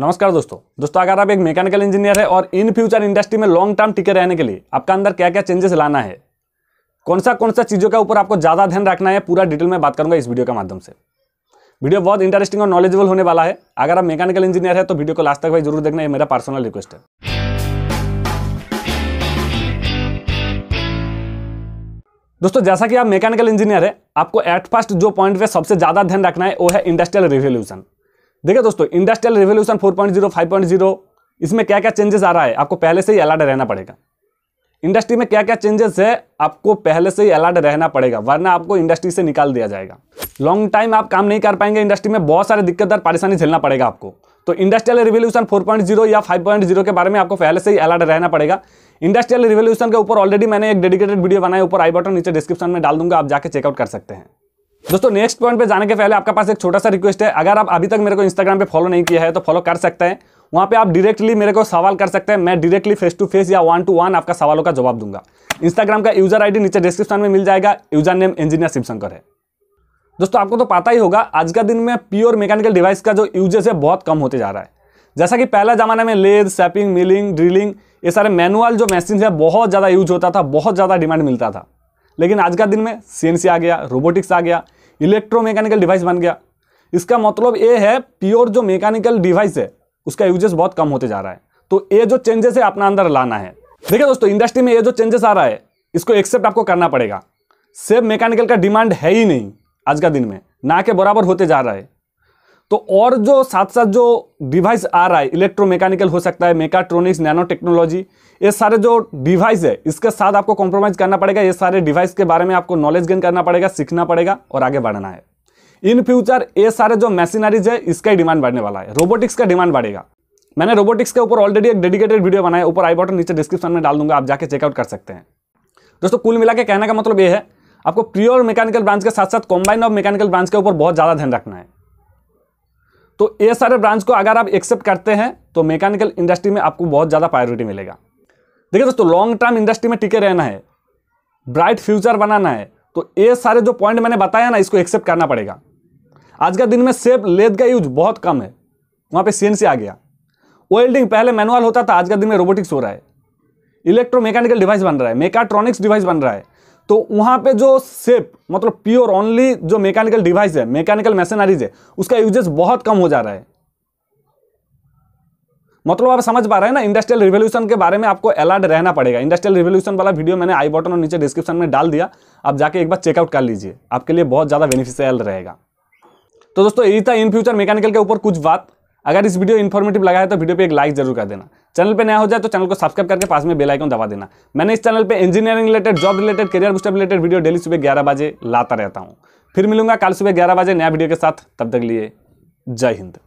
नमस्कार दोस्तों दोस्तों अगर आप एक मैकेनिकल इंजीनियर है और इन फ्यूचर इंडस्ट्री में लॉन्ग टर्म टिके रहने के लिए आपका अंदर क्या क्या चेंजेस लाना है कौन सा कौन सा चीज़ों के ऊपर आपको ज़्यादा ध्यान रखना है पूरा डिटेल में बात करूंगा इस वीडियो के माध्यम से वीडियो बहुत इंटरेस्टिंग और नॉलेजेबल होने वाला है अगर आप मैकेनिकल इंजीनियर है तो वीडियो को लास्ट तक भाई जरूर देखना है मेरा पर्सनल रिक्वेस्ट है दोस्तों जैसा कि आप मैकेनिकल इंजीनियर है आपको एट फर्स्ट जो पॉइंट पे सबसे ज़्यादा ध्यान रखना है वो है इंडस्ट्रियल रिवोल्यूशन देखिए दोस्तों इंडस्ट्रियल रिवोल्यूशन 4.0 5.0 इसमें क्या क्या चेंजेस आ रहा है आपको पहले से ही अलर्ट रहना पड़ेगा इंडस्ट्री में क्या क्या चेंजेस है आपको पहले से ही अलर्ट रहना पड़ेगा वरना आपको इंडस्ट्री से निकाल दिया जाएगा लॉन्ग टाइम आप काम नहीं कर पाएंगे इंडस्ट्री में बहुत सारे दिक्कत और परेशानी झेलना पड़ेगा आपको तो इंडस्ट्रियल रिवोल्यूशन 4.0 या 5.0 के बारे में आपको पहले से ही अलर्ट रहना पड़ेगा इंडस्ट्रियल रिवोल्यूशन के ऊपर ऑलरेडी मैंने एक डेडिकेटेड वीडियो बनाया ऊपर आई बटन नीचे डिस्क्रिप्शन में डाल दूंगा आप जाके चेकआउट कर सकते हैं दोस्तों नेक्स्ट पॉइंट पे जाने के पहले आपका पास एक छोटा सा रिक्वेस्ट है अगर आप अभी तक मेरे को इंस्टाग्राम पे फॉलो नहीं किया है तो फॉलो कर सकते हैं वहाँ पे आप डायरेक्टली मेरे को सवाल कर सकते हैं मैं डायरेक्टली फेस टू फेस या वन टू वन आपका सवालों का जवाब दूंगा इंस्टाग्राम का यूजर आईडी नीचे डिस्क्रिप्शन में मिल जाएगा यूजर नेम इंजीनियर शिवशंकर है दोस्तों आपको तो पता ही होगा आज का दिन में प्योर मैकेनिकल डिवाइस का जो यूजेस है बहुत कम होते जा रहा है जैसा कि पहला ज़माने में लेद सैपिंग मिलिंग ड्रिलिंग ये सारे मैनुअल जो मशीन है बहुत ज़्यादा यूज होता था बहुत ज़्यादा डिमांड मिलता था लेकिन आज का दिन में सी आ गया रोबोटिक्स आ गया इलेक्ट्रोमैकेनिकल डिवाइस बन गया इसका मतलब ये है प्योर जो मैकेनिकल डिवाइस है उसका यूजेस बहुत कम होते जा रहा है तो ये जो चेंजेस है अपना अंदर लाना है देखिए दोस्तों इंडस्ट्री में ये जो चेंजेस आ रहा है इसको एक्सेप्ट आपको करना पड़ेगा सेब मैकेनिकल का डिमांड है ही नहीं आज का दिन में ना के बराबर होते जा रहा है तो और जो साथ साथ जो डिवाइस आ रहा है इलेक्ट्रोमैकेनिकल हो सकता है मेकाट्रॉनिक्स नैनो टेक्नोलॉजी ये सारे जो डिवाइस है इसके साथ आपको कॉम्प्रोमाइज़ करना पड़ेगा ये सारे डिवाइस के बारे में आपको नॉलेज गेन करना पड़ेगा सीखना पड़ेगा और आगे बढ़ना है इन फ्यूचर ये सारे जो मशीनरीज है इसका ही डिमांड बढ़ने वाला है रोबोटिक्स का डिमांड बढ़ेगा मैंने रोबोटिक्स के ऊपर ऑलरेडी एक डेडिकेटेड वीडियो बनाया ऊपर आई बटन नीचे डिस्क्रिप्शन में डाल दूंगा आप जाके चेकआउट कर सकते हैं दोस्तों कुल मिला के कहने का मतलब ये है आपको प्योर मैकेनिकल ब्रांच के साथ साथ कॉम्बाइन ऑफ मैकेनिकल ब्रांच के ऊपर बहुत ज़्यादा ध्यान रखना है तो ये सारे ब्रांच को अगर आप एक्सेप्ट करते हैं तो मैकेनिकल इंडस्ट्री में आपको बहुत ज़्यादा प्रायोरिटी मिलेगा देखिए दोस्तों लॉन्ग टर्म इंडस्ट्री में टिके रहना है ब्राइट फ्यूचर बनाना है तो ये सारे जो पॉइंट मैंने बताया ना इसको एक्सेप्ट करना पड़ेगा आज के दिन में सेब लेद का यूज बहुत कम है वहाँ एन सी आ गया वेल्डिंग पहले मैनुअल होता था आज के दिन में रोबोटिक्स हो रहा है इलेक्ट्रो मैकेनिकल डिवाइस बन रहा है मेकाट्रॉनिक्स डिवाइस बन रहा है तो वहाँ पे जो सेप मतलब प्योर ओनली जो मैकेनिकल डिवाइस है मैकेनिकल मशीनरीज है उसका यूजेस बहुत कम हो जा रहा है मतलब आप समझ पा रहे हैं ना इंडस्ट्रियल रिवोल्यूशन के बारे में आपको अलर्ट रहना पड़ेगा इंडस्ट्रियल रिवोल्यूशन वाला वीडियो मैंने आई बटन और नीचे डिस्क्रिप्शन में डाल दिया आप जाके एक बार चेकआउट कर लीजिए आपके लिए बहुत ज़्यादा बेनिफिशियल रहेगा तो दोस्तों यही था इन फ्यूचर मैकेनिकल के ऊपर कुछ बात अगर इस वीडियो इन्फॉर्मेटिव लगा है तो वीडियो पे एक लाइक जरूर कर देना चैनल पे नया हो जाए तो चैनल को सब्सक्राइब करके पास में बेल आइकन दबा देना मैंने इस चैनल पे engineering related job related career booster related video daily सुबह ग्यारह बजे लाता रहता हूँ फिर मिलूंगा कल सुबह ग्यारह बजे नया वीडियो के साथ तब तक लिए जय हिंद